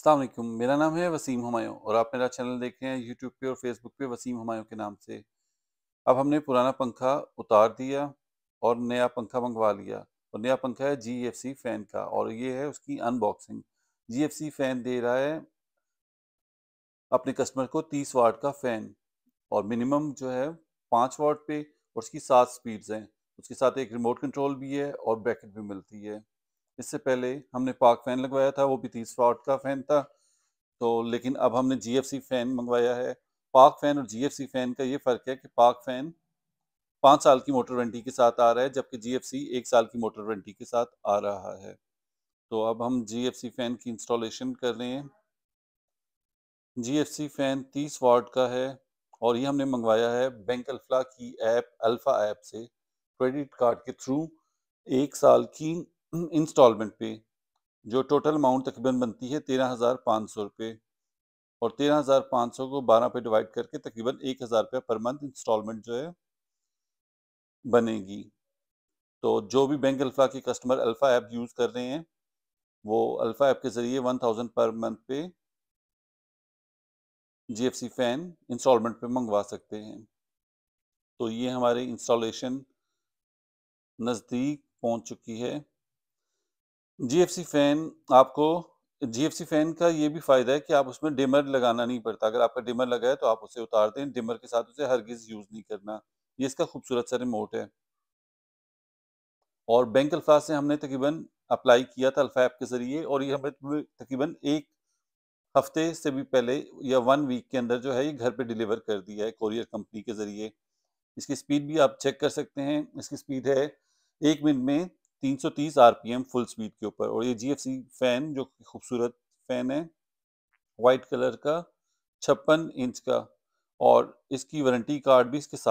अल्लाम मेरा नाम है वसीम हमायों और आप मेरा चैनल देख रहे हैं यूट्यूब पे और फेसबुक पे वसीम हमायों के नाम से अब हमने पुराना पंखा उतार दिया और नया पंखा मंगवा लिया और नया पंखा है जी एफ सी फ़ैन का और ये है उसकी unboxing G F C fan दे रहा है अपने कस्टमर को तीस वाट का फ़ैन और मिनिमम जो है पाँच वाट पे और उसकी सात स्पीड्स हैं उसके साथ एक रिमोट कंट्रोल भी है और ब्रैकेट भी मिलती है इससे पहले हमने पाक फैन लगवाया था वो भी तीस वाट का फैन था तो लेकिन अब हमने सी फैन मंगवाया है पाक फैन और सी फैन का ये फ़र्क है कि पाक फैन पाँच साल की मोटर वारंटी के साथ आ रहा है जबकि जीएफसी एक साल की मोटर वारंटी के साथ आ रहा है तो अब हम सी फैन की इंस्टॉलेशन कर रहे हैं सी फैन 30 वाट का है और ये हमने मंगवाया है बैंक अल्फा की ऐप अल्फा ऐप से क्रेडिट कार्ड के थ्रू एक साल की इंस्टॉलमेंट पे जो टोटल अमाउंट तकरीबन बनती है तेरह हज़ार पाँच सौ रुपये और तेरह हज़ार पाँच सौ को बारह पे डिवाइड करके तकरीबन एक हज़ार रुपया पर मंथ इंस्टॉलमेंट जो है बनेगी तो जो भी बैंक अल्फ़ा के कस्टमर अल्फ़ा ऐप यूज़ कर रहे हैं वो अल्फ़ा ऐप के ज़रिए वन थाउजेंड पर मंथ पे G F C fan installment पे मंगवा सकते हैं तो ये हमारी इंस्टॉलेशन नज़दीक पहुँच चुकी है जीएफसी फैन आपको जीएफसी फैन का ये भी फायदा है कि आप उसमें डिमर लगाना नहीं पड़ता अगर आपका डिमर लगा है तो आप उसे उतार दें डिमर के साथ उसे हरगिज यूज नहीं करना ये इसका खूबसूरत सा रिमोट है और बैंक अल्फाज से हमने तकरीबन अप्लाई किया था ऐप के ज़रिए और ये हमें तकरीबन एक हफ्ते से भी पहले या वन वीक के अंदर जो है ये घर पे डिलीवर कर दिया है कोरियर कंपनी के ज़रिए इसकी स्पीड भी आप चेक कर सकते हैं इसकी स्पीड है एक मिनट में 330 आरपीएम फुल स्पीड के ऊपर और ये जीएफसी फैन जो खूबसूरत फैन है वाइट कलर का छप्पन इंच का और इसकी वारंटी कार्ड भी इसके साथ